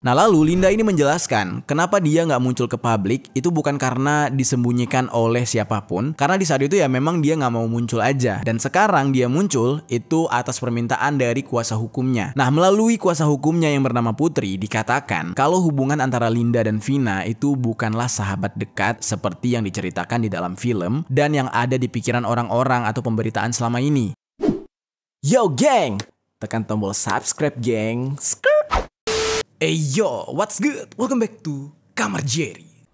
Nah lalu Linda ini menjelaskan kenapa dia nggak muncul ke publik itu bukan karena disembunyikan oleh siapapun karena di saat itu ya memang dia nggak mau muncul aja dan sekarang dia muncul itu atas permintaan dari kuasa hukumnya. Nah melalui kuasa hukumnya yang bernama Putri dikatakan kalau hubungan antara Linda dan Vina itu bukanlah sahabat dekat seperti yang diceritakan di dalam film dan yang ada di pikiran orang-orang atau pemberitaan selama ini. Yo geng, tekan tombol subscribe geng. Skrrr. Hey yo, what's good? Welcome back to Kamar Jerry.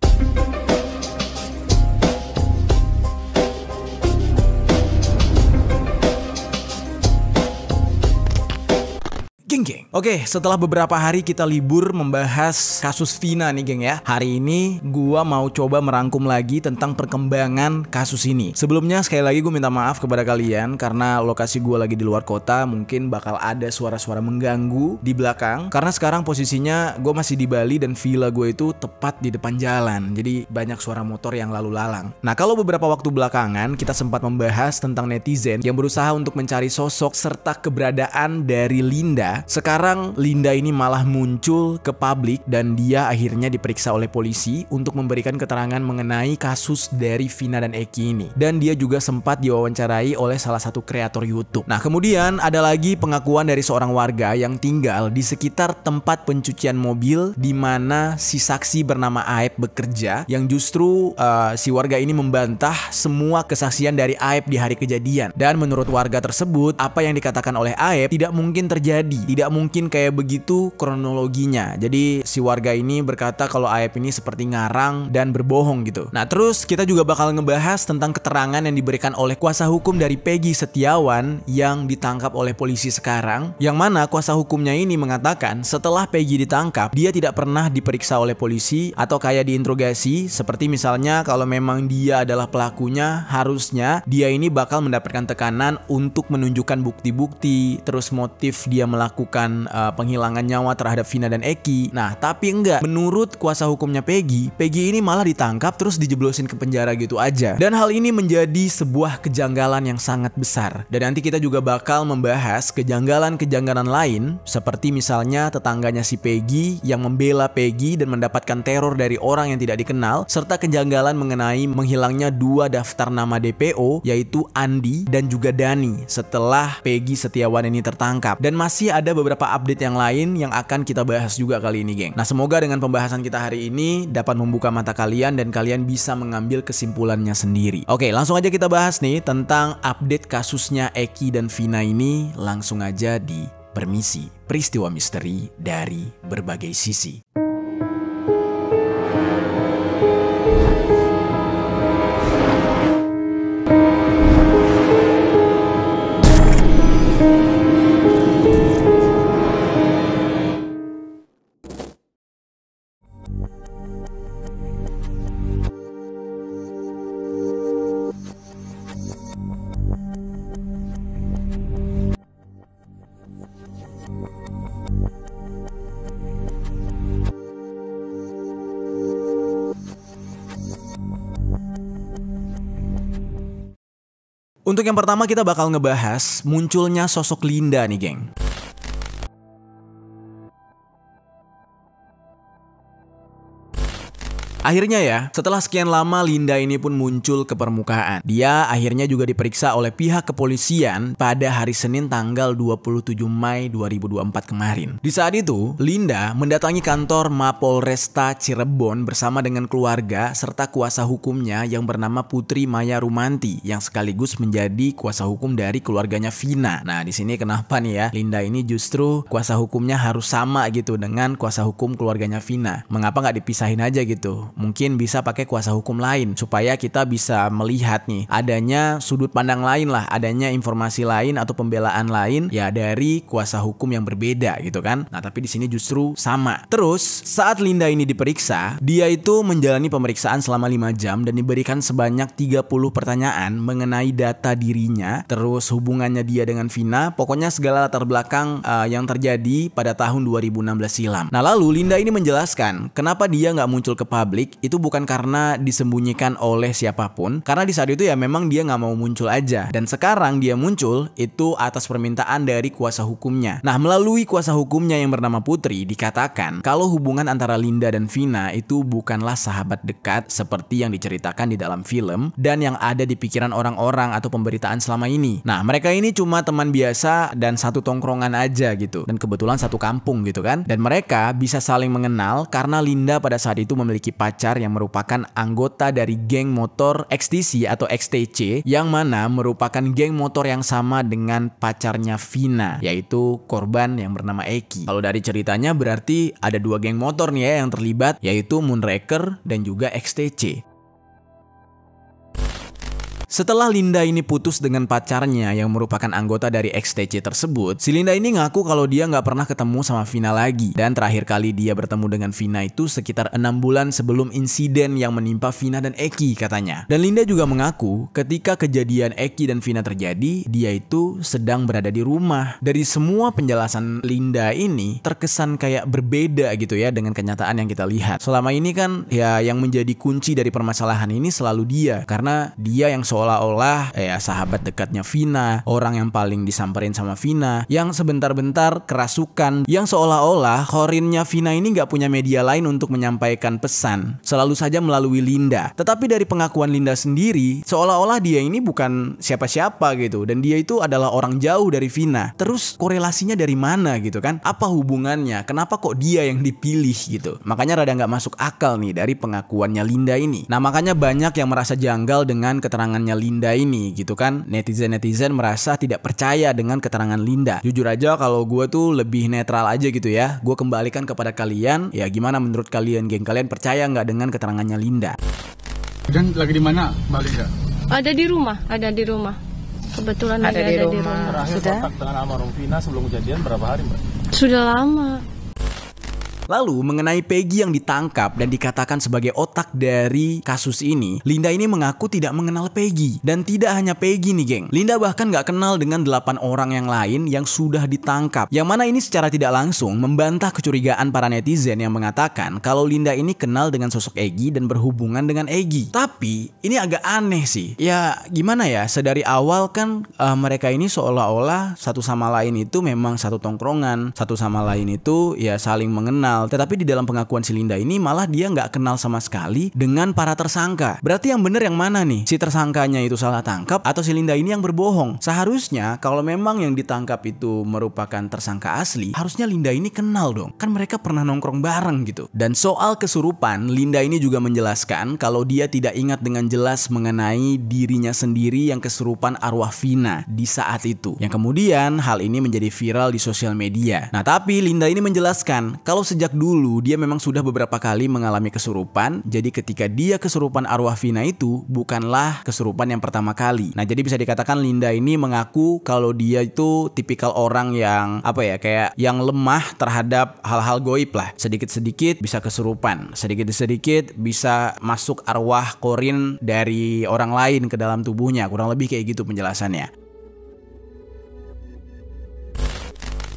thinking. Oke, okay, setelah beberapa hari kita libur membahas kasus Vina nih geng ya. Hari ini gua mau coba merangkum lagi tentang perkembangan kasus ini. Sebelumnya sekali lagi gue minta maaf kepada kalian karena lokasi gua lagi di luar kota mungkin bakal ada suara-suara mengganggu di belakang karena sekarang posisinya gue masih di Bali dan villa gue itu tepat di depan jalan. Jadi banyak suara motor yang lalu lalang. Nah, kalau beberapa waktu belakangan kita sempat membahas tentang netizen yang berusaha untuk mencari sosok serta keberadaan dari Linda sekarang Linda ini malah muncul ke publik dan dia akhirnya diperiksa oleh polisi untuk memberikan keterangan mengenai kasus dari Vina dan Eki ini. Dan dia juga sempat diwawancarai oleh salah satu kreator YouTube. Nah, kemudian ada lagi pengakuan dari seorang warga yang tinggal di sekitar tempat pencucian mobil di mana si saksi bernama Aep bekerja yang justru uh, si warga ini membantah semua kesaksian dari Aep di hari kejadian. Dan menurut warga tersebut, apa yang dikatakan oleh Aep tidak mungkin terjadi tidak mungkin kayak begitu kronologinya. Jadi si warga ini berkata kalau Ayep ini seperti ngarang dan berbohong gitu. Nah terus kita juga bakal ngebahas tentang keterangan yang diberikan oleh kuasa hukum dari Peggy Setiawan yang ditangkap oleh polisi sekarang. Yang mana kuasa hukumnya ini mengatakan setelah Peggy ditangkap dia tidak pernah diperiksa oleh polisi atau kayak diinterogasi seperti misalnya kalau memang dia adalah pelakunya harusnya dia ini bakal mendapatkan tekanan untuk menunjukkan bukti-bukti terus motif dia melakukan melakukan uh, penghilangan nyawa terhadap Vina dan Eki. Nah, tapi enggak. Menurut kuasa hukumnya Peggy, Peggy ini malah ditangkap terus dijeblosin ke penjara gitu aja. Dan hal ini menjadi sebuah kejanggalan yang sangat besar. Dan nanti kita juga bakal membahas kejanggalan-kejanggalan lain seperti misalnya tetangganya si Peggy yang membela Peggy dan mendapatkan teror dari orang yang tidak dikenal serta kejanggalan mengenai menghilangnya dua daftar nama DPO yaitu Andi dan juga Dani setelah Peggy Setiawan ini tertangkap. Dan masih ada ada beberapa update yang lain yang akan kita bahas juga kali ini, geng. Nah, semoga dengan pembahasan kita hari ini dapat membuka mata kalian dan kalian bisa mengambil kesimpulannya sendiri. Oke, langsung aja kita bahas nih tentang update kasusnya Eki dan Vina ini langsung aja di Permisi, peristiwa misteri dari berbagai sisi. Untuk yang pertama kita bakal ngebahas munculnya sosok Linda nih geng. Akhirnya ya, setelah sekian lama Linda ini pun muncul ke permukaan. Dia akhirnya juga diperiksa oleh pihak kepolisian pada hari Senin tanggal 27 Mei 2024 kemarin. Di saat itu, Linda mendatangi kantor Mapolresta Cirebon bersama dengan keluarga serta kuasa hukumnya yang bernama Putri Maya Rumanti yang sekaligus menjadi kuasa hukum dari keluarganya Vina. Nah, di sini kenapa nih ya? Linda ini justru kuasa hukumnya harus sama gitu dengan kuasa hukum keluarganya Vina. Mengapa nggak dipisahin aja gitu? mungkin bisa pakai kuasa hukum lain supaya kita bisa melihat nih adanya sudut pandang lain lah, adanya informasi lain atau pembelaan lain ya dari kuasa hukum yang berbeda gitu kan. Nah, tapi di sini justru sama. Terus saat Linda ini diperiksa, dia itu menjalani pemeriksaan selama 5 jam dan diberikan sebanyak 30 pertanyaan mengenai data dirinya, terus hubungannya dia dengan Vina, pokoknya segala latar belakang uh, yang terjadi pada tahun 2016 silam. Nah, lalu Linda ini menjelaskan kenapa dia nggak muncul ke publik baik itu bukan karena disembunyikan oleh siapapun, karena di saat itu ya memang dia nggak mau muncul aja. Dan sekarang dia muncul itu atas permintaan dari kuasa hukumnya. Nah melalui kuasa hukumnya yang bernama Putri dikatakan kalau hubungan antara Linda dan Vina itu bukanlah sahabat dekat seperti yang diceritakan di dalam film dan yang ada di pikiran orang-orang atau pemberitaan selama ini. Nah mereka ini cuma teman biasa dan satu tongkrongan aja gitu dan kebetulan satu kampung gitu kan. Dan mereka bisa saling mengenal karena Linda pada saat itu memiliki pacar pacar yang merupakan anggota dari geng motor XTC atau XTC yang mana merupakan geng motor yang sama dengan pacarnya Vina yaitu korban yang bernama Eki. Kalau dari ceritanya berarti ada dua geng motor nih ya yang terlibat yaitu Moonraker dan juga XTC. Setelah Linda ini putus dengan pacarnya yang merupakan anggota dari XTC tersebut, si Linda ini ngaku kalau dia nggak pernah ketemu sama Vina lagi. Dan terakhir kali dia bertemu dengan Vina itu sekitar enam bulan sebelum insiden yang menimpa Vina dan Eki katanya. Dan Linda juga mengaku ketika kejadian Eki dan Vina terjadi, dia itu sedang berada di rumah. Dari semua penjelasan Linda ini terkesan kayak berbeda gitu ya dengan kenyataan yang kita lihat. Selama ini kan ya yang menjadi kunci dari permasalahan ini selalu dia karena dia yang so seolah-olah ya sahabat dekatnya Vina, orang yang paling disamperin sama Vina, yang sebentar-bentar kerasukan, yang seolah-olah korinnya Vina ini nggak punya media lain untuk menyampaikan pesan, selalu saja melalui Linda. Tetapi dari pengakuan Linda sendiri, seolah-olah dia ini bukan siapa-siapa gitu, dan dia itu adalah orang jauh dari Vina. Terus korelasinya dari mana gitu kan? Apa hubungannya? Kenapa kok dia yang dipilih gitu? Makanya rada nggak masuk akal nih dari pengakuannya Linda ini. Nah makanya banyak yang merasa janggal dengan keterangan keterangannya Linda ini gitu kan netizen-netizen merasa tidak percaya dengan keterangan Linda jujur aja kalau gue tuh lebih netral aja gitu ya gue kembalikan kepada kalian ya gimana menurut kalian geng kalian percaya nggak dengan keterangannya Linda dan lagi di mana Mbak Linda ada di rumah ada di rumah kebetulan ada, di, ada rumah. di rumah terakhir Sudah? kontak dengan Vina sebelum kejadian berapa hari Mbak sudah lama Lalu mengenai Peggy yang ditangkap dan dikatakan sebagai otak dari kasus ini, Linda ini mengaku tidak mengenal Peggy dan tidak hanya Peggy nih geng. Linda bahkan gak kenal dengan 8 orang yang lain yang sudah ditangkap. Yang mana ini secara tidak langsung membantah kecurigaan para netizen yang mengatakan kalau Linda ini kenal dengan sosok Egi dan berhubungan dengan Egi. Tapi ini agak aneh sih. Ya gimana ya, sedari awal kan uh, mereka ini seolah-olah satu sama lain itu memang satu tongkrongan, satu sama lain itu ya saling mengenal kenal. Tetapi di dalam pengakuan si Linda ini malah dia nggak kenal sama sekali dengan para tersangka. Berarti yang bener yang mana nih? Si tersangkanya itu salah tangkap atau si Linda ini yang berbohong? Seharusnya kalau memang yang ditangkap itu merupakan tersangka asli, harusnya Linda ini kenal dong. Kan mereka pernah nongkrong bareng gitu. Dan soal kesurupan, Linda ini juga menjelaskan kalau dia tidak ingat dengan jelas mengenai dirinya sendiri yang kesurupan arwah Vina di saat itu. Yang kemudian hal ini menjadi viral di sosial media. Nah tapi Linda ini menjelaskan kalau sejak sejak dulu dia memang sudah beberapa kali mengalami kesurupan. Jadi ketika dia kesurupan arwah Vina itu bukanlah kesurupan yang pertama kali. Nah, jadi bisa dikatakan Linda ini mengaku kalau dia itu tipikal orang yang apa ya, kayak yang lemah terhadap hal-hal goib lah. Sedikit-sedikit bisa kesurupan, sedikit-sedikit bisa masuk arwah korin dari orang lain ke dalam tubuhnya. Kurang lebih kayak gitu penjelasannya.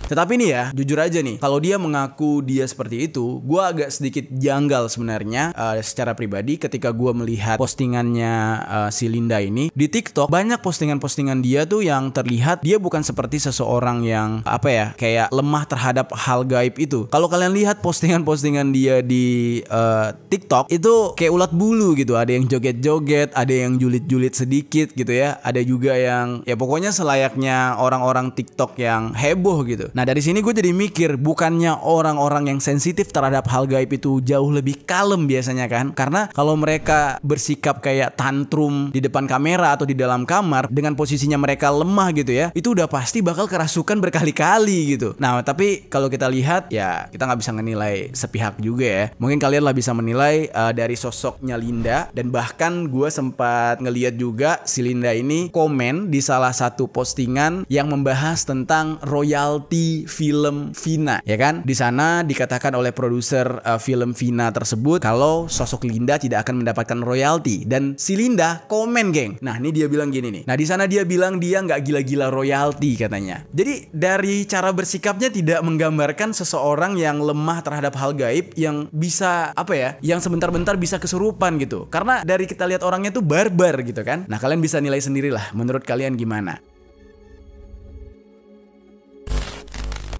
Tetapi nih ya, jujur aja nih, kalau dia mengaku dia seperti itu, gue agak sedikit janggal sebenarnya uh, secara pribadi ketika gue melihat postingannya uh, si Linda ini di TikTok banyak postingan-postingan dia tuh yang terlihat dia bukan seperti seseorang yang apa ya kayak lemah terhadap hal gaib itu. Kalau kalian lihat postingan-postingan dia di uh, TikTok itu kayak ulat bulu gitu, ada yang joget-joget, ada yang julit-julit sedikit gitu ya, ada juga yang ya pokoknya selayaknya orang-orang TikTok yang heboh gitu. Nah dari sini gue jadi mikir bukannya orang-orang yang sensitif terhadap hal gaib itu jauh lebih kalem biasanya kan? Karena kalau mereka bersikap kayak tantrum di depan kamera atau di dalam kamar dengan posisinya mereka lemah gitu ya, itu udah pasti bakal kerasukan berkali-kali gitu. Nah tapi kalau kita lihat ya kita nggak bisa menilai sepihak juga ya. Mungkin kalian lah bisa menilai uh, dari sosoknya Linda dan bahkan gue sempat ngeliat juga si Linda ini komen di salah satu postingan yang membahas tentang royalty film Vina, ya kan? Di sana dikatakan oleh produser uh, film Vina tersebut kalau sosok Linda tidak akan mendapatkan royalti dan si Linda komen, geng. Nah, ini dia bilang gini nih. Nah, di sana dia bilang dia nggak gila-gila royalti katanya. Jadi dari cara bersikapnya tidak menggambarkan seseorang yang lemah terhadap hal gaib yang bisa apa ya? Yang sebentar-bentar bisa kesurupan gitu. Karena dari kita lihat orangnya tuh barbar gitu kan. Nah, kalian bisa nilai sendirilah menurut kalian gimana.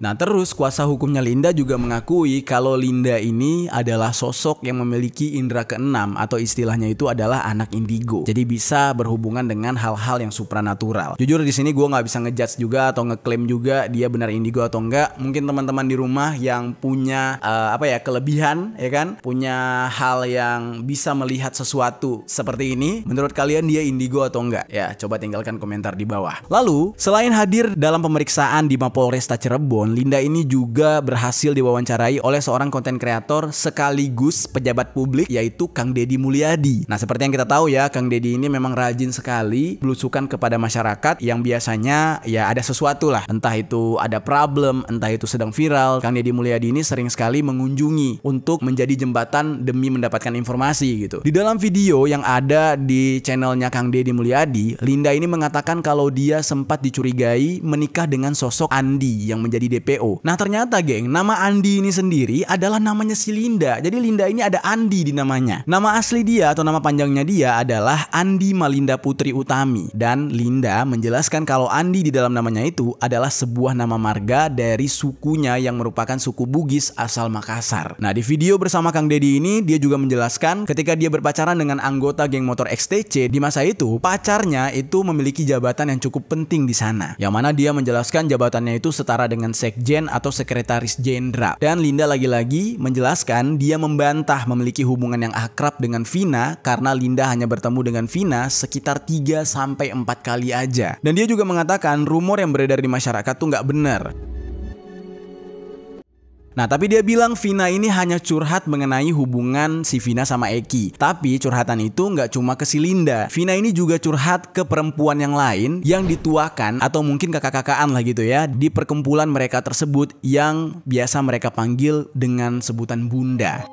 Nah terus kuasa hukumnya Linda juga mengakui kalau Linda ini adalah sosok yang memiliki indera keenam atau istilahnya itu adalah anak indigo. Jadi bisa berhubungan dengan hal-hal yang supranatural. Jujur di sini gue nggak bisa ngejudge juga atau ngeklaim juga dia benar indigo atau enggak. Mungkin teman-teman di rumah yang punya uh, apa ya kelebihan ya kan, punya hal yang bisa melihat sesuatu seperti ini. Menurut kalian dia indigo atau enggak? Ya coba tinggalkan komentar di bawah. Lalu selain hadir dalam pemeriksaan di Mapolresta Cirebon, Linda ini juga berhasil diwawancarai oleh seorang konten kreator sekaligus pejabat publik yaitu Kang Deddy Mulyadi. Nah seperti yang kita tahu ya Kang Deddy ini memang rajin sekali belusukan kepada masyarakat yang biasanya ya ada sesuatu lah. Entah itu ada problem, entah itu sedang viral. Kang Deddy Mulyadi ini sering sekali mengunjungi untuk menjadi jembatan demi mendapatkan informasi gitu. Di dalam video yang ada di channelnya Kang Deddy Mulyadi, Linda ini mengatakan kalau dia sempat dicurigai menikah dengan sosok Andi yang menjadi DPO. Nah ternyata geng, nama Andi ini sendiri adalah namanya si Linda. Jadi Linda ini ada Andi di namanya. Nama asli dia atau nama panjangnya dia adalah Andi Malinda Putri Utami. Dan Linda menjelaskan kalau Andi di dalam namanya itu adalah sebuah nama marga dari sukunya yang merupakan suku Bugis asal Makassar. Nah di video bersama Kang Dedi ini dia juga menjelaskan ketika dia berpacaran dengan anggota geng motor XTC di masa itu pacarnya itu memiliki jabatan yang cukup penting di sana. Yang mana dia menjelaskan jabatannya itu setara dengan sek sekjen atau sekretaris jenderal. Dan Linda lagi-lagi menjelaskan dia membantah memiliki hubungan yang akrab dengan Vina karena Linda hanya bertemu dengan Vina sekitar 3 sampai 4 kali aja. Dan dia juga mengatakan rumor yang beredar di masyarakat tuh nggak benar. Nah tapi dia bilang Vina ini hanya curhat mengenai hubungan si Vina sama Eki. Tapi curhatan itu nggak cuma ke si Linda. Vina ini juga curhat ke perempuan yang lain yang dituakan atau mungkin kakak-kakaan lah gitu ya di perkumpulan mereka tersebut yang biasa mereka panggil dengan sebutan bunda.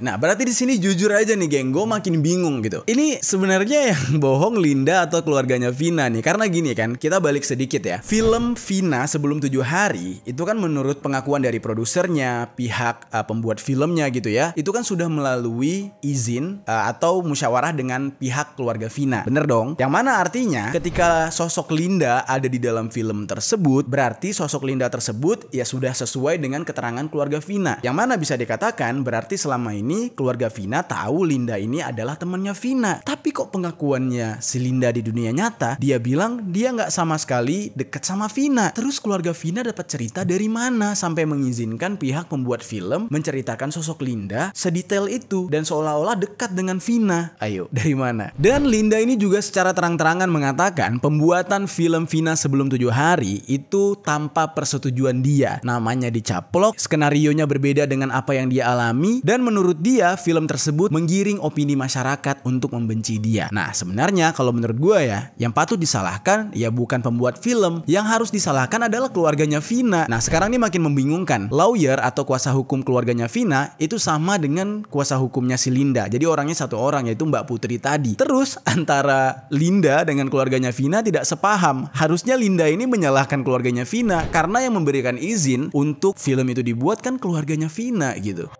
Nah, berarti di sini jujur aja nih, geng. Gue makin bingung gitu. Ini sebenarnya yang bohong Linda atau keluarganya Vina nih. Karena gini kan, kita balik sedikit ya. Film Vina sebelum tujuh hari itu kan menurut pengakuan dari produsernya, pihak uh, pembuat filmnya gitu ya, itu kan sudah melalui izin uh, atau musyawarah dengan pihak keluarga Vina. Bener dong. Yang mana artinya ketika sosok Linda ada di dalam film tersebut, berarti sosok Linda tersebut ya sudah sesuai dengan keterangan keluarga Vina. Yang mana bisa dikatakan berarti selama ini ini keluarga Vina tahu Linda ini adalah temannya Vina. Tapi kok pengakuannya si Linda di dunia nyata, dia bilang dia nggak sama sekali dekat sama Vina. Terus keluarga Vina dapat cerita dari mana sampai mengizinkan pihak pembuat film menceritakan sosok Linda sedetail itu dan seolah-olah dekat dengan Vina. Ayo, dari mana? Dan Linda ini juga secara terang-terangan mengatakan pembuatan film Vina sebelum tujuh hari itu tanpa persetujuan dia. Namanya dicaplok, skenarionya berbeda dengan apa yang dia alami dan menurut dia film tersebut menggiring opini masyarakat untuk membenci dia. Nah sebenarnya kalau menurut gue ya yang patut disalahkan ya bukan pembuat film. Yang harus disalahkan adalah keluarganya Vina. Nah sekarang ini makin membingungkan. Lawyer atau kuasa hukum keluarganya Vina itu sama dengan kuasa hukumnya si Linda. Jadi orangnya satu orang yaitu Mbak Putri tadi. Terus antara Linda dengan keluarganya Vina tidak sepaham. Harusnya Linda ini menyalahkan keluarganya Vina karena yang memberikan izin untuk film itu dibuat kan keluarganya Vina gitu.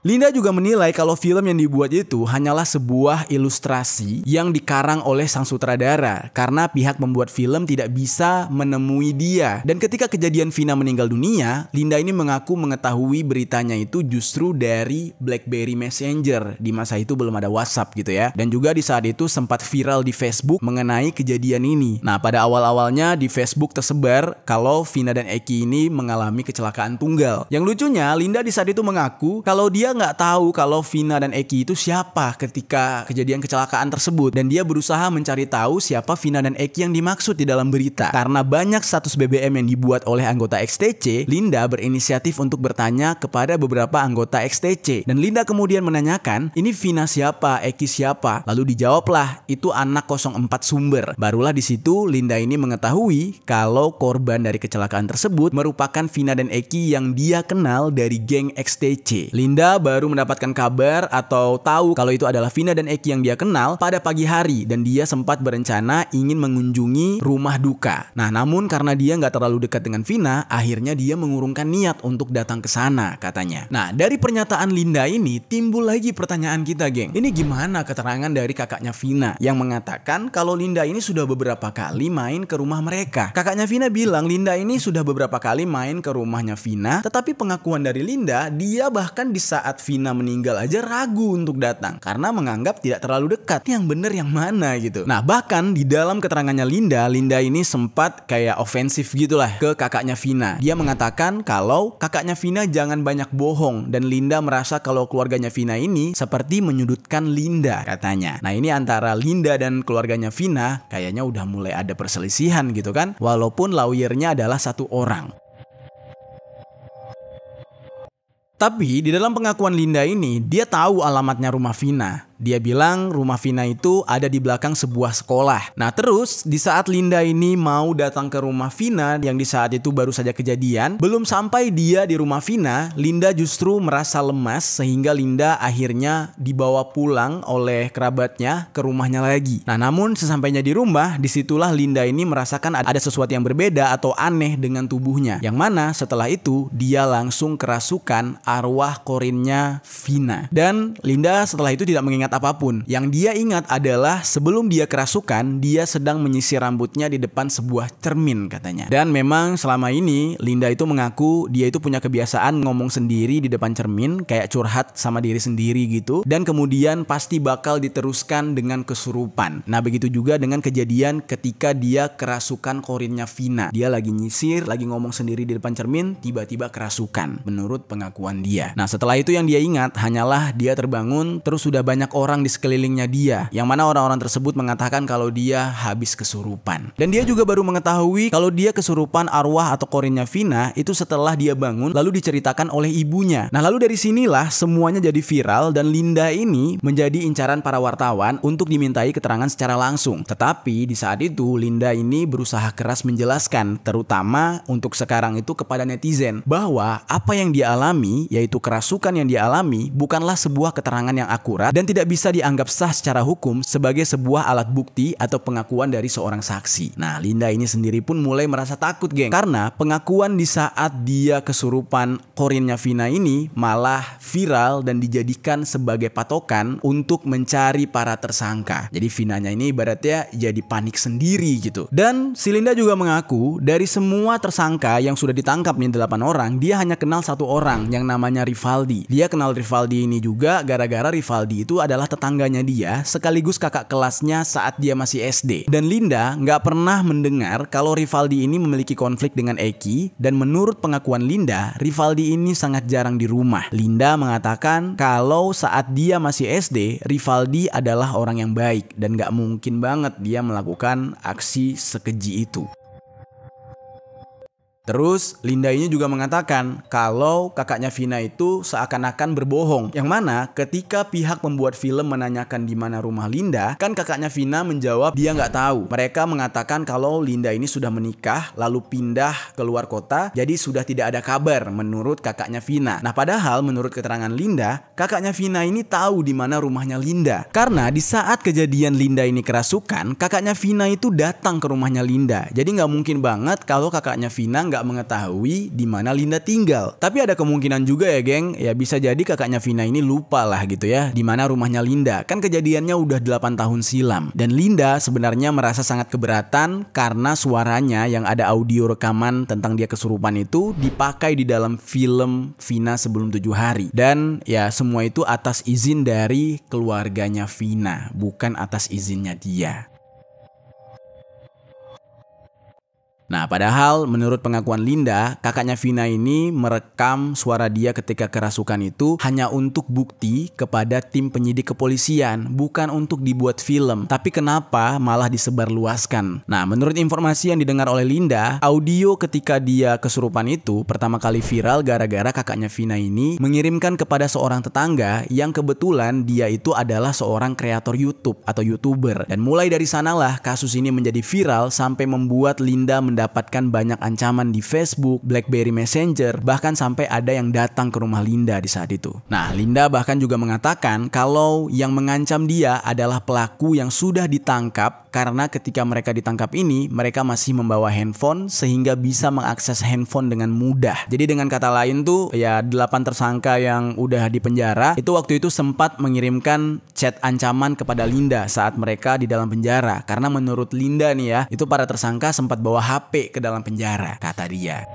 Linda juga menilai kalau film yang dibuat itu hanyalah sebuah ilustrasi yang dikarang oleh sang sutradara karena pihak membuat film tidak bisa menemui dia. Dan ketika kejadian Vina meninggal dunia, Linda ini mengaku mengetahui beritanya itu justru dari BlackBerry Messenger. Di masa itu belum ada WhatsApp gitu ya. Dan juga di saat itu sempat viral di Facebook mengenai kejadian ini. Nah, pada awal-awalnya di Facebook tersebar kalau Vina dan Eki ini mengalami kecelakaan tunggal. Yang lucunya, Linda di saat itu mengaku kalau dia nggak tahu kalau Vina dan Eki itu siapa ketika kejadian kecelakaan tersebut dan dia berusaha mencari tahu siapa Vina dan Eki yang dimaksud di dalam berita. Karena banyak status BBM yang dibuat oleh anggota XTC, Linda berinisiatif untuk bertanya kepada beberapa anggota XTC dan Linda kemudian menanyakan, "Ini Vina siapa? Eki siapa?" Lalu dijawablah, "Itu anak 04 Sumber." Barulah di situ Linda ini mengetahui kalau korban dari kecelakaan tersebut merupakan Vina dan Eki yang dia kenal dari geng XTC. Linda baru mendapatkan kabar atau tahu kalau itu adalah Vina dan Eki yang dia kenal pada pagi hari dan dia sempat berencana ingin mengunjungi rumah duka. Nah, namun karena dia nggak terlalu dekat dengan Vina, akhirnya dia mengurungkan niat untuk datang ke sana katanya. Nah, dari pernyataan Linda ini timbul lagi pertanyaan kita, geng. Ini gimana keterangan dari kakaknya Vina yang mengatakan kalau Linda ini sudah beberapa kali main ke rumah mereka. Kakaknya Vina bilang Linda ini sudah beberapa kali main ke rumahnya Vina, tetapi pengakuan dari Linda, dia bahkan di saat saat Vina meninggal aja ragu untuk datang karena menganggap tidak terlalu dekat. Yang bener yang mana gitu. Nah bahkan di dalam keterangannya Linda, Linda ini sempat kayak ofensif gitulah ke kakaknya Vina. Dia mengatakan kalau kakaknya Vina jangan banyak bohong dan Linda merasa kalau keluarganya Vina ini seperti menyudutkan Linda katanya. Nah ini antara Linda dan keluarganya Vina kayaknya udah mulai ada perselisihan gitu kan. Walaupun lawyernya adalah satu orang. Tapi di dalam pengakuan Linda ini, dia tahu alamatnya rumah Vina. Dia bilang rumah Vina itu ada di belakang sebuah sekolah. Nah terus di saat Linda ini mau datang ke rumah Vina yang di saat itu baru saja kejadian, belum sampai dia di rumah Vina, Linda justru merasa lemas sehingga Linda akhirnya dibawa pulang oleh kerabatnya ke rumahnya lagi. Nah namun sesampainya di rumah, disitulah Linda ini merasakan ada sesuatu yang berbeda atau aneh dengan tubuhnya. Yang mana setelah itu dia langsung kerasukan arwah korinnya Vina. Dan Linda setelah itu tidak mengingat ingat apapun. Yang dia ingat adalah sebelum dia kerasukan, dia sedang menyisir rambutnya di depan sebuah cermin katanya. Dan memang selama ini Linda itu mengaku dia itu punya kebiasaan ngomong sendiri di depan cermin kayak curhat sama diri sendiri gitu dan kemudian pasti bakal diteruskan dengan kesurupan. Nah, begitu juga dengan kejadian ketika dia kerasukan korinnya Vina. Dia lagi nyisir, lagi ngomong sendiri di depan cermin, tiba-tiba kerasukan menurut pengakuan dia. Nah, setelah itu yang dia ingat hanyalah dia terbangun terus sudah banyak orang di sekelilingnya dia, yang mana orang-orang tersebut mengatakan kalau dia habis kesurupan. Dan dia juga baru mengetahui kalau dia kesurupan arwah atau korinnya Vina itu setelah dia bangun lalu diceritakan oleh ibunya. Nah lalu dari sinilah semuanya jadi viral dan Linda ini menjadi incaran para wartawan untuk dimintai keterangan secara langsung. Tetapi di saat itu Linda ini berusaha keras menjelaskan terutama untuk sekarang itu kepada netizen bahwa apa yang dia alami yaitu kerasukan yang dia alami bukanlah sebuah keterangan yang akurat dan tidak bisa dianggap sah secara hukum sebagai sebuah alat bukti atau pengakuan dari seorang saksi. Nah, Linda ini sendiri pun mulai merasa takut, geng, karena pengakuan di saat dia kesurupan korinnya Vina ini malah viral dan dijadikan sebagai patokan untuk mencari para tersangka. Jadi Vinanya ini ibaratnya jadi panik sendiri gitu. Dan si Linda juga mengaku dari semua tersangka yang sudah ditangkap nih 8 orang, dia hanya kenal satu orang yang namanya Rivaldi. Dia kenal Rivaldi ini juga gara-gara Rivaldi itu ada adalah tetangganya dia, sekaligus kakak kelasnya saat dia masih SD. Dan Linda nggak pernah mendengar kalau Rivaldi ini memiliki konflik dengan Eki, dan menurut pengakuan Linda, Rivaldi ini sangat jarang di rumah. Linda mengatakan kalau saat dia masih SD, Rivaldi adalah orang yang baik, dan nggak mungkin banget dia melakukan aksi sekeji itu. Terus Linda ini juga mengatakan kalau kakaknya Vina itu seakan-akan berbohong. Yang mana ketika pihak pembuat film menanyakan di mana rumah Linda, kan kakaknya Vina menjawab dia nggak tahu. Mereka mengatakan kalau Linda ini sudah menikah lalu pindah ke luar kota, jadi sudah tidak ada kabar menurut kakaknya Vina. Nah padahal menurut keterangan Linda, kakaknya Vina ini tahu di mana rumahnya Linda. Karena di saat kejadian Linda ini kerasukan, kakaknya Vina itu datang ke rumahnya Linda. Jadi nggak mungkin banget kalau kakaknya Vina nggak mengetahui di mana Linda tinggal. Tapi ada kemungkinan juga ya, geng, ya bisa jadi kakaknya Vina ini lupa lah gitu ya, di mana rumahnya Linda. Kan kejadiannya udah 8 tahun silam. Dan Linda sebenarnya merasa sangat keberatan karena suaranya yang ada audio rekaman tentang dia kesurupan itu dipakai di dalam film Vina sebelum tujuh hari. Dan ya semua itu atas izin dari keluarganya Vina, bukan atas izinnya dia. Nah, padahal menurut pengakuan Linda, kakaknya Vina ini merekam suara dia ketika kerasukan itu hanya untuk bukti kepada tim penyidik kepolisian, bukan untuk dibuat film. Tapi kenapa malah disebarluaskan? Nah, menurut informasi yang didengar oleh Linda, audio ketika dia kesurupan itu pertama kali viral gara-gara kakaknya Vina ini mengirimkan kepada seorang tetangga yang kebetulan dia itu adalah seorang kreator YouTube atau YouTuber. Dan mulai dari sanalah kasus ini menjadi viral sampai membuat Linda mendapatkan mendapatkan banyak ancaman di Facebook, BlackBerry Messenger, bahkan sampai ada yang datang ke rumah Linda di saat itu. Nah, Linda bahkan juga mengatakan kalau yang mengancam dia adalah pelaku yang sudah ditangkap karena ketika mereka ditangkap ini, mereka masih membawa handphone sehingga bisa mengakses handphone dengan mudah. Jadi dengan kata lain tuh ya 8 tersangka yang udah di penjara itu waktu itu sempat mengirimkan chat ancaman kepada Linda saat mereka di dalam penjara karena menurut Linda nih ya, itu para tersangka sempat bawa HP capek ke dalam penjara, kata dia.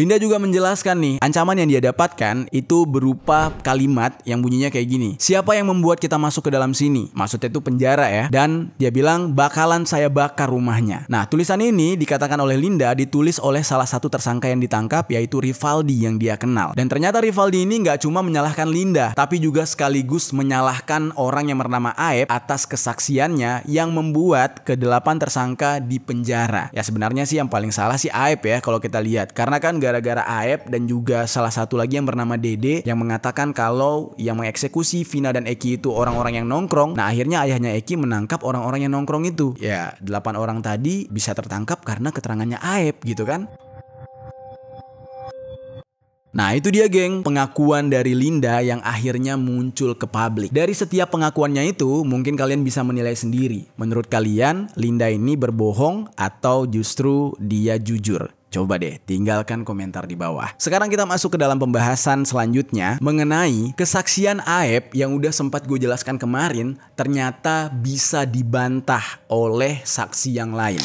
Linda juga menjelaskan nih, ancaman yang dia dapatkan itu berupa kalimat yang bunyinya kayak gini. Siapa yang membuat kita masuk ke dalam sini? Maksudnya itu penjara ya. Dan dia bilang bakalan saya bakar rumahnya. Nah, tulisan ini dikatakan oleh Linda ditulis oleh salah satu tersangka yang ditangkap yaitu Rivaldi yang dia kenal. Dan ternyata Rivaldi ini nggak cuma menyalahkan Linda, tapi juga sekaligus menyalahkan orang yang bernama Aep atas kesaksiannya yang membuat kedelapan tersangka di penjara. Ya sebenarnya sih yang paling salah sih Aep ya kalau kita lihat. Karena kan nggak gara-gara Aep dan juga salah satu lagi yang bernama Dede yang mengatakan kalau yang mengeksekusi Vina dan Eki itu orang-orang yang nongkrong. Nah akhirnya ayahnya Eki menangkap orang-orang yang nongkrong itu. Ya, delapan orang tadi bisa tertangkap karena keterangannya Aep gitu kan. Nah itu dia geng, pengakuan dari Linda yang akhirnya muncul ke publik. Dari setiap pengakuannya itu, mungkin kalian bisa menilai sendiri. Menurut kalian, Linda ini berbohong atau justru dia jujur? Coba deh tinggalkan komentar di bawah. Sekarang kita masuk ke dalam pembahasan selanjutnya mengenai kesaksian Aep yang udah sempat gue jelaskan kemarin ternyata bisa dibantah oleh saksi yang lain.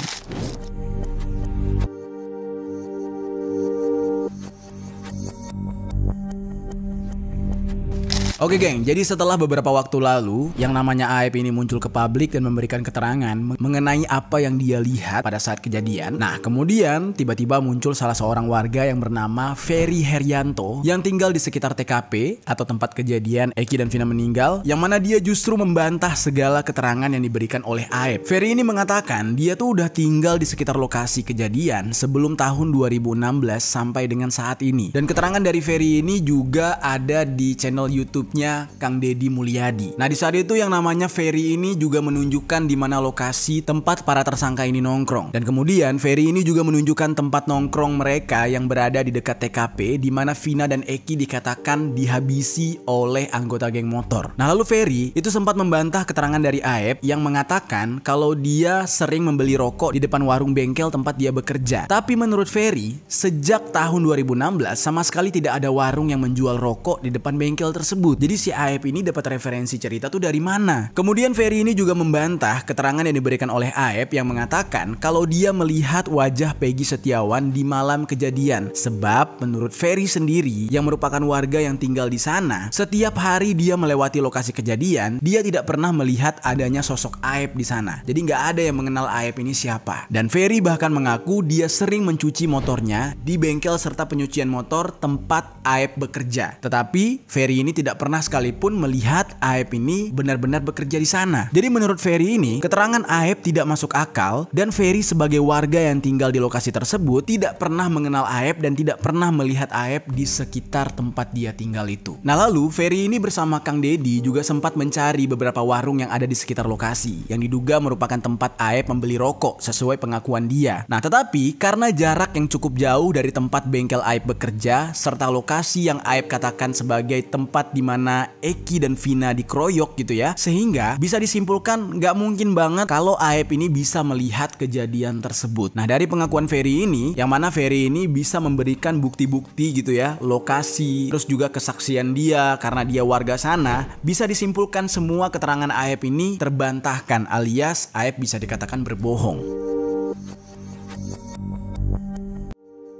Oke geng, jadi setelah beberapa waktu lalu yang namanya Aib ini muncul ke publik dan memberikan keterangan mengenai apa yang dia lihat pada saat kejadian. Nah, kemudian tiba-tiba muncul salah seorang warga yang bernama Ferry Herianto yang tinggal di sekitar TKP atau tempat kejadian Eki dan Vina meninggal yang mana dia justru membantah segala keterangan yang diberikan oleh Aib. Ferry ini mengatakan dia tuh udah tinggal di sekitar lokasi kejadian sebelum tahun 2016 sampai dengan saat ini. Dan keterangan dari Ferry ini juga ada di channel YouTube hidupnya Kang Dedi Mulyadi. Nah di saat itu yang namanya Ferry ini juga menunjukkan di mana lokasi tempat para tersangka ini nongkrong. Dan kemudian Ferry ini juga menunjukkan tempat nongkrong mereka yang berada di dekat TKP di mana Vina dan Eki dikatakan dihabisi oleh anggota geng motor. Nah lalu Ferry itu sempat membantah keterangan dari Aep yang mengatakan kalau dia sering membeli rokok di depan warung bengkel tempat dia bekerja. Tapi menurut Ferry, sejak tahun 2016 sama sekali tidak ada warung yang menjual rokok di depan bengkel tersebut tersebut. Jadi si Aep ini dapat referensi cerita tuh dari mana? Kemudian Ferry ini juga membantah keterangan yang diberikan oleh Aep yang mengatakan kalau dia melihat wajah Peggy Setiawan di malam kejadian. Sebab menurut Ferry sendiri yang merupakan warga yang tinggal di sana, setiap hari dia melewati lokasi kejadian, dia tidak pernah melihat adanya sosok Aep di sana. Jadi nggak ada yang mengenal Aep ini siapa. Dan Ferry bahkan mengaku dia sering mencuci motornya di bengkel serta penyucian motor tempat Aep bekerja. Tetapi Ferry ini tidak pernah pernah sekalipun melihat Aep ini benar-benar bekerja di sana. Jadi menurut Ferry ini, keterangan Aep tidak masuk akal dan Ferry sebagai warga yang tinggal di lokasi tersebut tidak pernah mengenal Aep dan tidak pernah melihat Aep di sekitar tempat dia tinggal itu. Nah lalu Ferry ini bersama Kang Deddy juga sempat mencari beberapa warung yang ada di sekitar lokasi yang diduga merupakan tempat Aep membeli rokok sesuai pengakuan dia. Nah tetapi karena jarak yang cukup jauh dari tempat bengkel Aep bekerja serta lokasi yang Aep katakan sebagai tempat di mana mana Eki dan Vina dikeroyok gitu ya. Sehingga bisa disimpulkan nggak mungkin banget kalau Aep ini bisa melihat kejadian tersebut. Nah dari pengakuan Ferry ini, yang mana Ferry ini bisa memberikan bukti-bukti gitu ya, lokasi, terus juga kesaksian dia karena dia warga sana, bisa disimpulkan semua keterangan Aep ini terbantahkan alias Aep bisa dikatakan berbohong.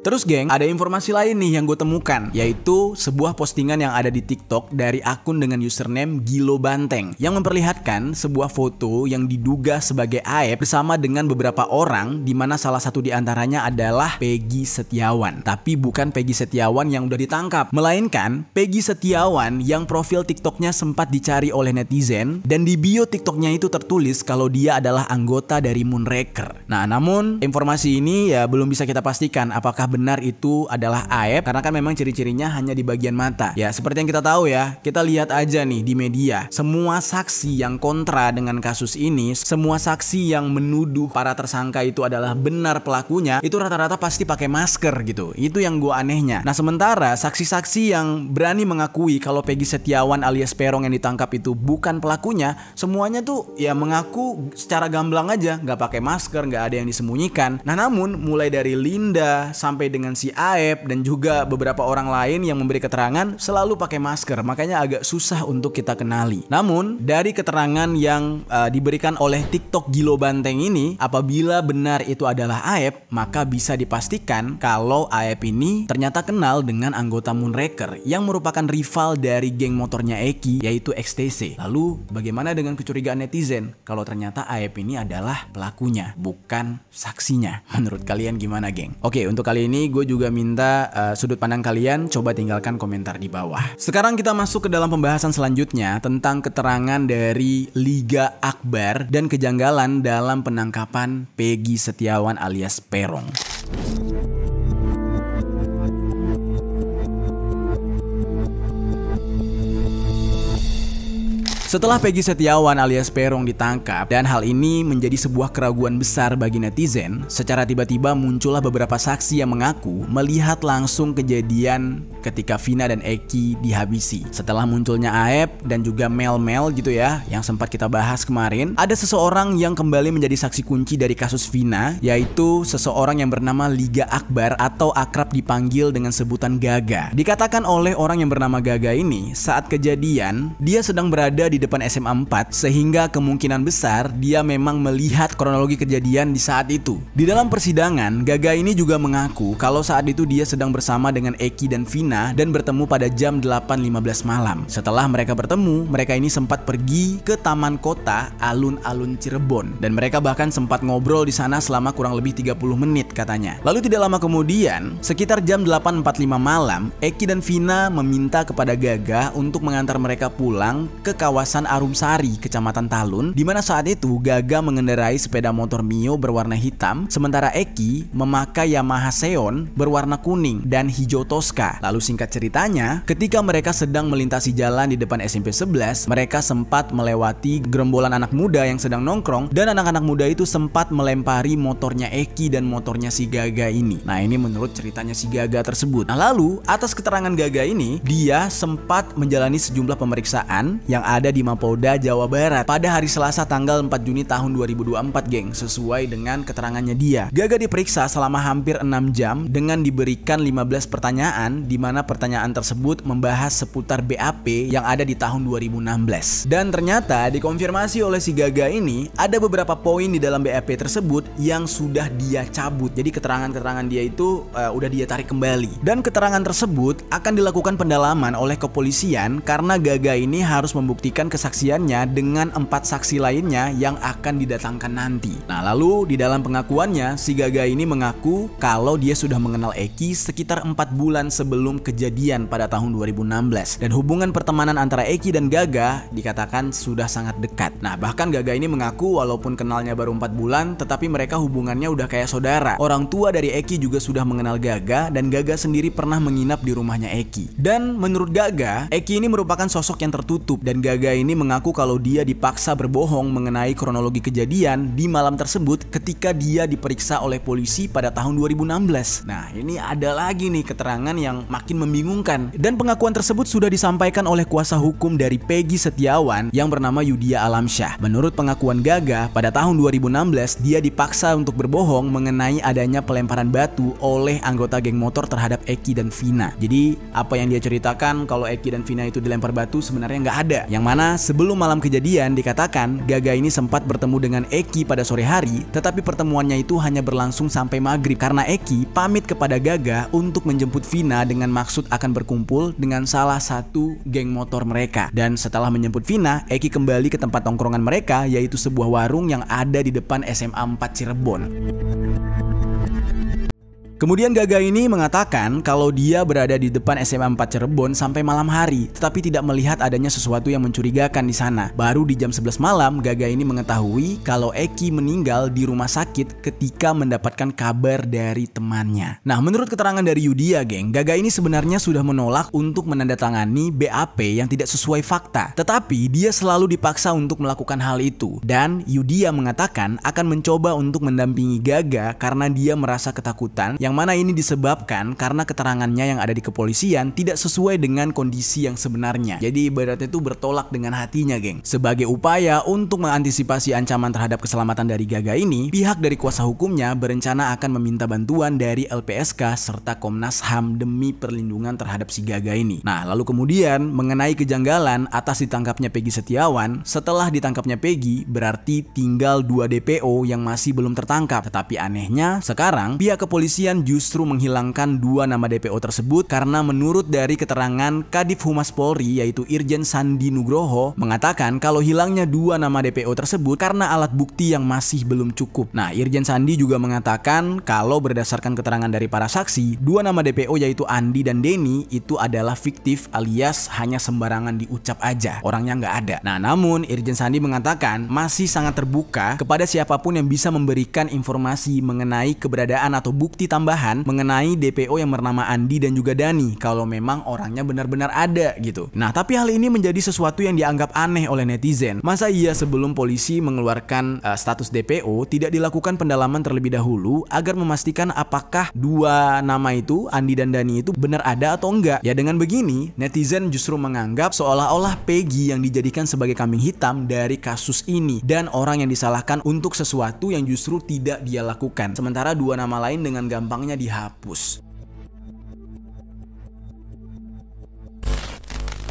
Terus geng, ada informasi lain nih yang gue temukan, yaitu sebuah postingan yang ada di TikTok dari akun dengan username Gilo Banteng yang memperlihatkan sebuah foto yang diduga sebagai Aep bersama dengan beberapa orang di mana salah satu di antaranya adalah Peggy Setiawan. Tapi bukan Peggy Setiawan yang udah ditangkap, melainkan Peggy Setiawan yang profil TikToknya sempat dicari oleh netizen dan di bio TikToknya itu tertulis kalau dia adalah anggota dari Moonraker. Nah, namun informasi ini ya belum bisa kita pastikan apakah benar itu adalah aib karena kan memang ciri-cirinya hanya di bagian mata. Ya, seperti yang kita tahu ya, kita lihat aja nih di media, semua saksi yang kontra dengan kasus ini, semua saksi yang menuduh para tersangka itu adalah benar pelakunya, itu rata-rata pasti pakai masker gitu. Itu yang gua anehnya. Nah, sementara saksi-saksi yang berani mengakui kalau Peggy Setiawan alias Perong yang ditangkap itu bukan pelakunya, semuanya tuh ya mengaku secara gamblang aja, nggak pakai masker, nggak ada yang disembunyikan. Nah, namun mulai dari Linda sampai sampai dengan si Aep dan juga beberapa orang lain yang memberi keterangan selalu pakai masker, makanya agak susah untuk kita kenali. Namun, dari keterangan yang uh, diberikan oleh TikTok Gilo Banteng ini, apabila benar itu adalah Aep, maka bisa dipastikan kalau Aep ini ternyata kenal dengan anggota Moonraker yang merupakan rival dari geng motornya Eki yaitu XTC. Lalu, bagaimana dengan kecurigaan netizen kalau ternyata Aep ini adalah pelakunya, bukan saksinya? Menurut kalian gimana, geng? Oke, untuk kali ini ini gue juga minta uh, sudut pandang kalian coba tinggalkan komentar di bawah. Sekarang kita masuk ke dalam pembahasan selanjutnya tentang keterangan dari Liga Akbar dan kejanggalan dalam penangkapan Peggy Setiawan alias Perong. Setelah Peggy Setiawan alias Perong ditangkap dan hal ini menjadi sebuah keraguan besar bagi netizen, secara tiba-tiba muncullah beberapa saksi yang mengaku melihat langsung kejadian ketika Vina dan Eki dihabisi. Setelah munculnya Aep dan juga Mel Mel gitu ya, yang sempat kita bahas kemarin, ada seseorang yang kembali menjadi saksi kunci dari kasus Vina, yaitu seseorang yang bernama Liga Akbar atau akrab dipanggil dengan sebutan Gaga. Dikatakan oleh orang yang bernama Gaga ini, saat kejadian, dia sedang berada di depan SMA 4 sehingga kemungkinan besar dia memang melihat kronologi kejadian di saat itu. Di dalam persidangan, Gaga ini juga mengaku kalau saat itu dia sedang bersama dengan Eki dan Vina dan bertemu pada jam 8.15 malam. Setelah mereka bertemu, mereka ini sempat pergi ke taman kota alun-alun Cirebon dan mereka bahkan sempat ngobrol di sana selama kurang lebih 30 menit katanya. Lalu tidak lama kemudian, sekitar jam 8.45 malam, Eki dan Vina meminta kepada Gaga untuk mengantar mereka pulang ke kawasan Arumsari, Kecamatan Talun, di mana saat itu Gaga mengendarai sepeda motor Mio berwarna hitam, sementara Eki memakai Yamaha Xeon berwarna kuning dan hijau Tosca. Lalu Singkat ceritanya, ketika mereka sedang melintasi jalan di depan SMP 11, mereka sempat melewati gerombolan anak muda yang sedang nongkrong dan anak-anak muda itu sempat melempari motornya Eki dan motornya si Gaga ini. Nah, ini menurut ceritanya si Gaga tersebut. Nah, lalu atas keterangan Gaga ini, dia sempat menjalani sejumlah pemeriksaan yang ada di Mapolda, Jawa Barat pada hari Selasa tanggal 4 Juni tahun 2024, geng, sesuai dengan keterangannya dia. Gaga diperiksa selama hampir 6 jam dengan diberikan 15 pertanyaan di mana mana pertanyaan tersebut membahas seputar BAP yang ada di tahun 2016. Dan ternyata dikonfirmasi oleh si Gaga ini ada beberapa poin di dalam BAP tersebut yang sudah dia cabut. Jadi keterangan-keterangan dia itu uh, udah dia tarik kembali. Dan keterangan tersebut akan dilakukan pendalaman oleh kepolisian karena Gaga ini harus membuktikan kesaksiannya dengan empat saksi lainnya yang akan didatangkan nanti. Nah, lalu di dalam pengakuannya si Gaga ini mengaku kalau dia sudah mengenal Eki sekitar empat bulan sebelum sebelum kejadian pada tahun 2016 dan hubungan pertemanan antara Eki dan Gaga dikatakan sudah sangat dekat. Nah, bahkan Gaga ini mengaku walaupun kenalnya baru 4 bulan tetapi mereka hubungannya udah kayak saudara. Orang tua dari Eki juga sudah mengenal Gaga dan Gaga sendiri pernah menginap di rumahnya Eki. Dan menurut Gaga, Eki ini merupakan sosok yang tertutup dan Gaga ini mengaku kalau dia dipaksa berbohong mengenai kronologi kejadian di malam tersebut ketika dia diperiksa oleh polisi pada tahun 2016. Nah, ini ada lagi nih keterangan yang mak makin membingungkan. Dan pengakuan tersebut sudah disampaikan oleh kuasa hukum dari Peggy Setiawan yang bernama Yudia Alamsyah. Menurut pengakuan Gaga, pada tahun 2016 dia dipaksa untuk berbohong mengenai adanya pelemparan batu oleh anggota geng motor terhadap Eki dan Vina. Jadi apa yang dia ceritakan kalau Eki dan Vina itu dilempar batu sebenarnya nggak ada. Yang mana sebelum malam kejadian dikatakan Gaga ini sempat bertemu dengan Eki pada sore hari, tetapi pertemuannya itu hanya berlangsung sampai maghrib karena Eki pamit kepada Gaga untuk menjemput Vina dengan maksud akan berkumpul dengan salah satu geng motor mereka. Dan setelah menjemput Vina, Eki kembali ke tempat tongkrongan mereka yaitu sebuah warung yang ada di depan SMA 4 Cirebon. Kemudian Gaga ini mengatakan kalau dia berada di depan SMA 4 Cirebon sampai malam hari, tetapi tidak melihat adanya sesuatu yang mencurigakan di sana. Baru di jam 11 malam, Gaga ini mengetahui kalau Eki meninggal di rumah sakit ketika mendapatkan kabar dari temannya. Nah, menurut keterangan dari Yudia, geng, Gaga ini sebenarnya sudah menolak untuk menandatangani BAP yang tidak sesuai fakta. Tetapi dia selalu dipaksa untuk melakukan hal itu. Dan Yudia mengatakan akan mencoba untuk mendampingi Gaga karena dia merasa ketakutan yang mana ini disebabkan karena keterangannya yang ada di kepolisian tidak sesuai dengan kondisi yang sebenarnya. Jadi ibaratnya itu bertolak dengan hatinya, geng. Sebagai upaya untuk mengantisipasi ancaman terhadap keselamatan dari Gaga ini, pihak dari kuasa hukumnya berencana akan meminta bantuan dari LPSK serta Komnas HAM demi perlindungan terhadap si Gaga ini. Nah, lalu kemudian mengenai kejanggalan atas ditangkapnya Peggy Setiawan, setelah ditangkapnya Peggy berarti tinggal dua DPO yang masih belum tertangkap. Tetapi anehnya sekarang pihak kepolisian kepolisian justru menghilangkan dua nama DPO tersebut karena menurut dari keterangan Kadif Humas Polri yaitu Irjen Sandi Nugroho mengatakan kalau hilangnya dua nama DPO tersebut karena alat bukti yang masih belum cukup. Nah, Irjen Sandi juga mengatakan kalau berdasarkan keterangan dari para saksi, dua nama DPO yaitu Andi dan Denny itu adalah fiktif alias hanya sembarangan diucap aja, orangnya nggak ada. Nah, namun Irjen Sandi mengatakan masih sangat terbuka kepada siapapun yang bisa memberikan informasi mengenai keberadaan atau bukti tambahan tambahan mengenai DPO yang bernama Andi dan juga Dani kalau memang orangnya benar-benar ada gitu. Nah, tapi hal ini menjadi sesuatu yang dianggap aneh oleh netizen. Masa iya sebelum polisi mengeluarkan uh, status DPO tidak dilakukan pendalaman terlebih dahulu agar memastikan apakah dua nama itu Andi dan Dani itu benar ada atau enggak? Ya dengan begini, netizen justru menganggap seolah-olah Peggy yang dijadikan sebagai kambing hitam dari kasus ini dan orang yang disalahkan untuk sesuatu yang justru tidak dia lakukan. Sementara dua nama lain dengan gampang gampangnya dihapus.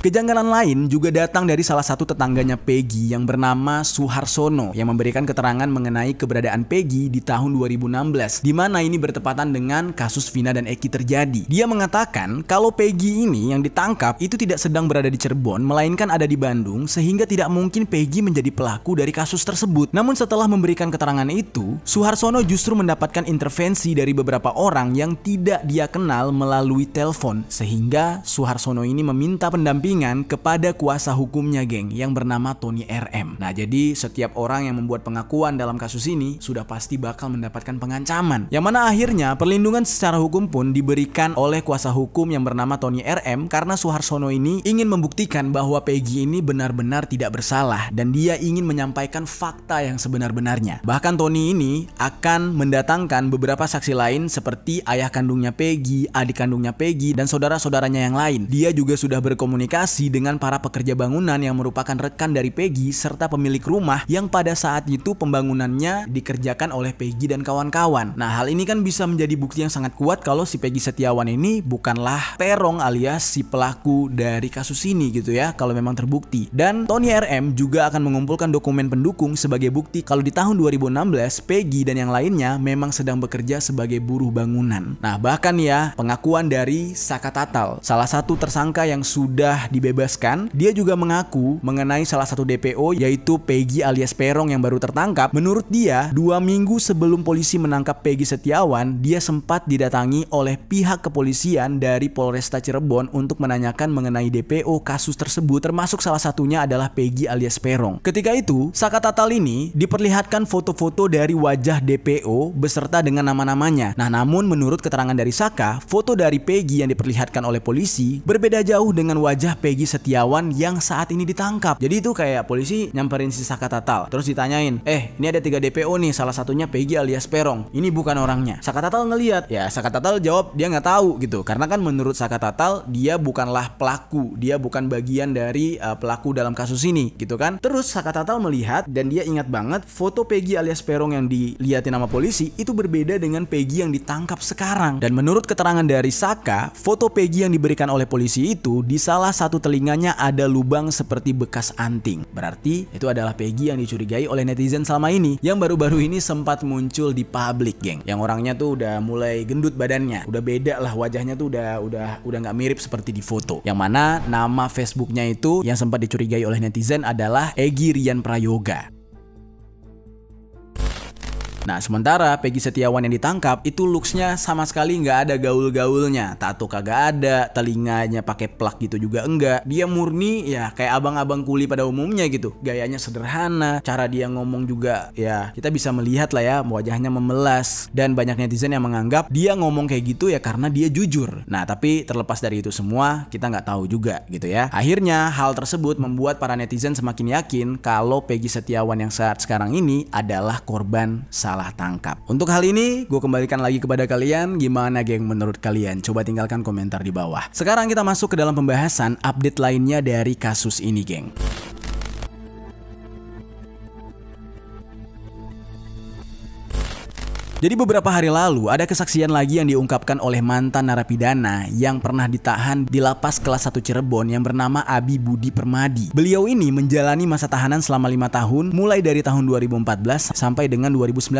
Kejanggalan lain juga datang dari salah satu tetangganya Peggy yang bernama Suharsono yang memberikan keterangan mengenai keberadaan Peggy di tahun 2016 di mana ini bertepatan dengan kasus Vina dan Eki terjadi. Dia mengatakan kalau Peggy ini yang ditangkap itu tidak sedang berada di Cirebon melainkan ada di Bandung sehingga tidak mungkin Peggy menjadi pelaku dari kasus tersebut. Namun setelah memberikan keterangan itu, Suharsono justru mendapatkan intervensi dari beberapa orang yang tidak dia kenal melalui telepon sehingga Suharsono ini meminta pendamping pendampingan kepada kuasa hukumnya geng yang bernama Tony RM. Nah jadi setiap orang yang membuat pengakuan dalam kasus ini sudah pasti bakal mendapatkan pengancaman. Yang mana akhirnya perlindungan secara hukum pun diberikan oleh kuasa hukum yang bernama Tony RM karena Suharsono ini ingin membuktikan bahwa Peggy ini benar-benar tidak bersalah dan dia ingin menyampaikan fakta yang sebenar-benarnya. Bahkan Tony ini akan mendatangkan beberapa saksi lain seperti ayah kandungnya Peggy, adik kandungnya Peggy, dan saudara-saudaranya yang lain. Dia juga sudah berkomunikasi komunikasi dengan para pekerja bangunan yang merupakan rekan dari Peggy serta pemilik rumah yang pada saat itu pembangunannya dikerjakan oleh Peggy dan kawan-kawan. Nah, hal ini kan bisa menjadi bukti yang sangat kuat kalau si Peggy Setiawan ini bukanlah terong alias si pelaku dari kasus ini gitu ya, kalau memang terbukti. Dan Tony RM juga akan mengumpulkan dokumen pendukung sebagai bukti kalau di tahun 2016 Peggy dan yang lainnya memang sedang bekerja sebagai buruh bangunan. Nah, bahkan ya pengakuan dari Saka Tatal, salah satu tersangka yang sudah dibebaskan, dia juga mengaku mengenai salah satu DPO yaitu Peggy alias Perong yang baru tertangkap. Menurut dia, dua minggu sebelum polisi menangkap Peggy Setiawan, dia sempat didatangi oleh pihak kepolisian dari Polresta Cirebon untuk menanyakan mengenai DPO kasus tersebut termasuk salah satunya adalah Peggy alias Perong. Ketika itu, Saka Tatal ini diperlihatkan foto-foto dari wajah DPO beserta dengan nama-namanya. Nah, namun menurut keterangan dari Saka, foto dari Peggy yang diperlihatkan oleh polisi berbeda jauh dengan wajah Peggy Setiawan yang saat ini ditangkap. Jadi itu kayak polisi nyamperin si Saka Tatal, terus ditanyain, "Eh, ini ada tiga DPO nih, salah satunya Peggy alias Perong. Ini bukan orangnya." Saka Tatal ngeliat, ya Saka Tatal jawab dia nggak tahu gitu, karena kan menurut Saka Tatal dia bukanlah pelaku, dia bukan bagian dari uh, pelaku dalam kasus ini, gitu kan. Terus Saka Tatal melihat dan dia ingat banget foto Peggy alias Perong yang dilihatin nama polisi itu berbeda dengan Peggy yang ditangkap sekarang. Dan menurut keterangan dari Saka, foto Peggy yang diberikan oleh polisi itu di salah satu satu telinganya ada lubang seperti bekas anting. Berarti itu adalah Peggy yang dicurigai oleh netizen selama ini yang baru-baru ini sempat muncul di publik, geng. Yang orangnya tuh udah mulai gendut badannya, udah beda lah wajahnya tuh udah udah udah nggak mirip seperti di foto. Yang mana nama Facebooknya itu yang sempat dicurigai oleh netizen adalah Egi Rian Prayoga. Nah sementara Peggy Setiawan yang ditangkap itu looksnya sama sekali nggak ada gaul-gaulnya. Tato kagak ada, telinganya pakai plak gitu juga enggak. Dia murni ya kayak abang-abang kuli pada umumnya gitu. Gayanya sederhana, cara dia ngomong juga ya kita bisa melihat lah ya wajahnya memelas. Dan banyak netizen yang menganggap dia ngomong kayak gitu ya karena dia jujur. Nah tapi terlepas dari itu semua kita nggak tahu juga gitu ya. Akhirnya hal tersebut membuat para netizen semakin yakin kalau Peggy Setiawan yang saat sekarang ini adalah korban salah salah tangkap. Untuk hal ini, gue kembalikan lagi kepada kalian. Gimana geng menurut kalian? Coba tinggalkan komentar di bawah. Sekarang kita masuk ke dalam pembahasan update lainnya dari kasus ini geng. Jadi beberapa hari lalu ada kesaksian lagi yang diungkapkan oleh mantan narapidana yang pernah ditahan di lapas kelas 1 Cirebon yang bernama Abi Budi Permadi. Beliau ini menjalani masa tahanan selama lima tahun mulai dari tahun 2014 sampai dengan 2019.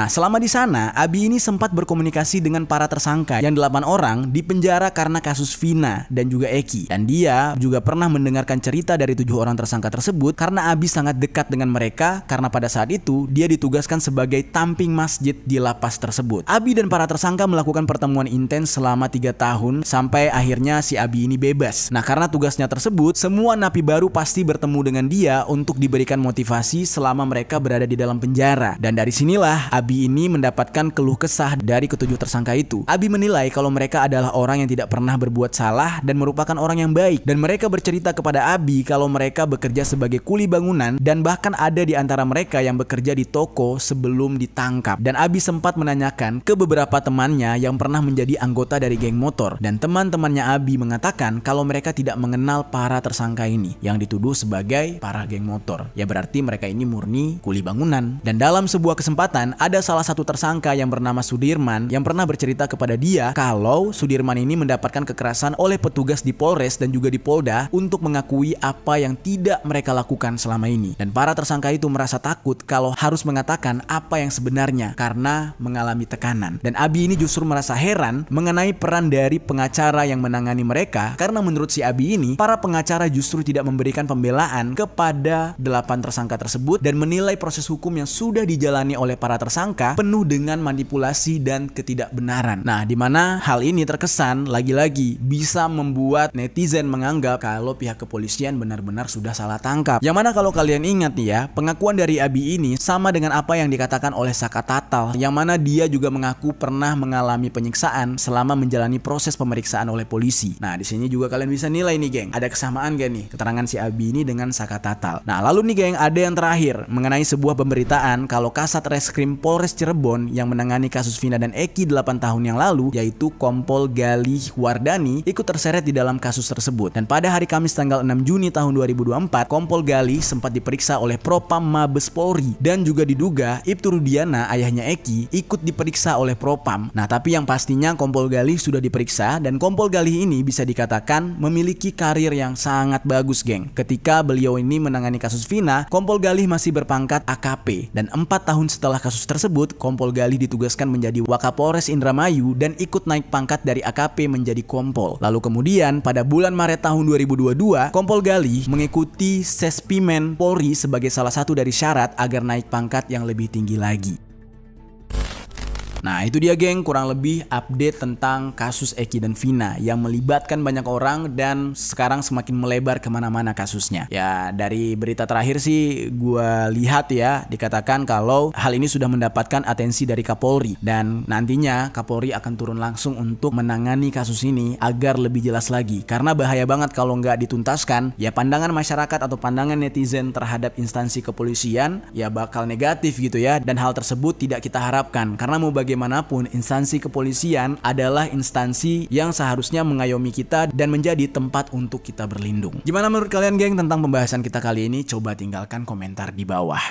Nah selama di sana Abi ini sempat berkomunikasi dengan para tersangka yang delapan orang di penjara karena kasus Vina dan juga Eki. Dan dia juga pernah mendengarkan cerita dari tujuh orang tersangka tersebut karena Abi sangat dekat dengan mereka karena pada saat itu dia ditugaskan sebagai tamping masjid di lapas tersebut. Abi dan para tersangka melakukan pertemuan intens selama tiga tahun sampai akhirnya si Abi ini bebas. Nah karena tugasnya tersebut, semua napi baru pasti bertemu dengan dia untuk diberikan motivasi selama mereka berada di dalam penjara. Dan dari sinilah Abi ini mendapatkan keluh kesah dari ketujuh tersangka itu. Abi menilai kalau mereka adalah orang yang tidak pernah berbuat salah dan merupakan orang yang baik. Dan mereka bercerita kepada Abi kalau mereka bekerja sebagai kuli bangunan dan bahkan ada di antara mereka yang bekerja di toko sebelum ditangkap. Dan Abi sempat menanyakan ke beberapa temannya yang pernah menjadi anggota dari geng motor dan teman-temannya Abi mengatakan kalau mereka tidak mengenal para tersangka ini yang dituduh sebagai para geng motor. Ya berarti mereka ini murni kuli bangunan. Dan dalam sebuah kesempatan ada salah satu tersangka yang bernama Sudirman yang pernah bercerita kepada dia kalau Sudirman ini mendapatkan kekerasan oleh petugas di Polres dan juga di Polda untuk mengakui apa yang tidak mereka lakukan selama ini. Dan para tersangka itu merasa takut kalau harus mengatakan apa yang sebenarnya karena mengalami tekanan. Dan Abi ini justru merasa heran mengenai peran dari pengacara yang menangani mereka karena menurut si Abi ini, para pengacara justru tidak memberikan pembelaan kepada delapan tersangka tersebut dan menilai proses hukum yang sudah dijalani oleh para tersangka penuh dengan manipulasi dan ketidakbenaran. Nah, di mana hal ini terkesan lagi-lagi bisa membuat netizen menganggap kalau pihak kepolisian benar-benar sudah salah tangkap. Yang mana kalau kalian ingat nih ya, pengakuan dari Abi ini sama dengan apa yang dikatakan oleh Saka Tatal yang yang mana dia juga mengaku pernah mengalami penyiksaan selama menjalani proses pemeriksaan oleh polisi. Nah, di sini juga kalian bisa nilai nih, geng. Ada kesamaan gak nih keterangan si Abi ini dengan Saka Tatal? Nah, lalu nih, geng, ada yang terakhir mengenai sebuah pemberitaan kalau Kasat Reskrim Polres Cirebon yang menangani kasus Vina dan Eki 8 tahun yang lalu, yaitu Kompol Gali Wardani, ikut terseret di dalam kasus tersebut. Dan pada hari Kamis tanggal 6 Juni tahun 2024, Kompol Gali sempat diperiksa oleh Propam Mabes Polri dan juga diduga Ibtu Rudiana, ayahnya Eki, ikut diperiksa oleh Propam. Nah, tapi yang pastinya Kompol Galih sudah diperiksa dan Kompol Galih ini bisa dikatakan memiliki karir yang sangat bagus, geng. Ketika beliau ini menangani kasus Vina, Kompol Galih masih berpangkat AKP dan empat tahun setelah kasus tersebut, Kompol Galih ditugaskan menjadi Wakapolres Indramayu dan ikut naik pangkat dari AKP menjadi Kompol. Lalu kemudian pada bulan Maret tahun 2022, Kompol Galih mengikuti Sespimen Polri sebagai salah satu dari syarat agar naik pangkat yang lebih tinggi lagi. Nah itu dia geng kurang lebih update tentang kasus Eki dan Vina yang melibatkan banyak orang dan sekarang semakin melebar kemana-mana kasusnya. Ya dari berita terakhir sih gue lihat ya dikatakan kalau hal ini sudah mendapatkan atensi dari Kapolri dan nantinya Kapolri akan turun langsung untuk menangani kasus ini agar lebih jelas lagi karena bahaya banget kalau nggak dituntaskan ya pandangan masyarakat atau pandangan netizen terhadap instansi kepolisian ya bakal negatif gitu ya dan hal tersebut tidak kita harapkan karena mau bagi bagaimanapun instansi kepolisian adalah instansi yang seharusnya mengayomi kita dan menjadi tempat untuk kita berlindung. Gimana menurut kalian geng tentang pembahasan kita kali ini? Coba tinggalkan komentar di bawah.